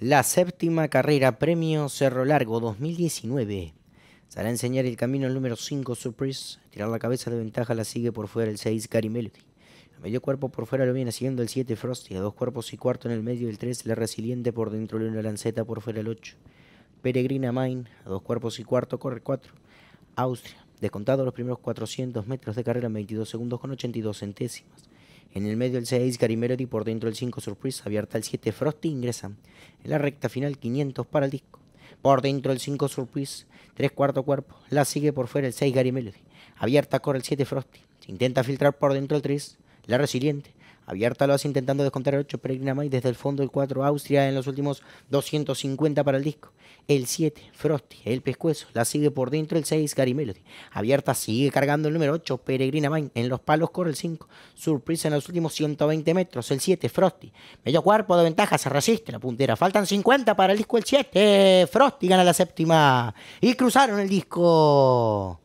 La séptima carrera premio Cerro Largo 2019. hará enseñar el camino el número 5 Surprise. Tirar la cabeza de ventaja la sigue por fuera el 6 Gary Melody. medio cuerpo por fuera lo viene siguiendo el 7 Frosty. A dos cuerpos y cuarto en el medio el 3 La Resiliente por dentro le una Lanceta por fuera el 8. Peregrina Main, A dos cuerpos y cuarto corre 4. Austria. Descontado los primeros 400 metros de carrera en 22 segundos con 82 centésimas. En el medio el 6, Melody, por dentro el 5, Surprise, abierta el 7, Frosty ingresa. En la recta final 500 para el disco. Por dentro el 5, Surprise, 3 cuarto cuerpo. La sigue por fuera el 6, Melody, Abierta corre el 7, Frosty. Se intenta filtrar por dentro el 3, la resiliente. Abierta lo hace intentando descontar el 8 Peregrina May desde el fondo el 4 Austria en los últimos 250 para el disco. El 7 Frosty, el pescuezo, la sigue por dentro el 6 Gary Melody. Abierta sigue cargando el número 8 Peregrina May. En los palos corre el 5 Surprise en los últimos 120 metros. El 7 Frosty. Medio cuerpo de ventaja, se resiste la puntera. Faltan 50 para el disco el 7. Frosty gana la séptima. Y cruzaron el disco.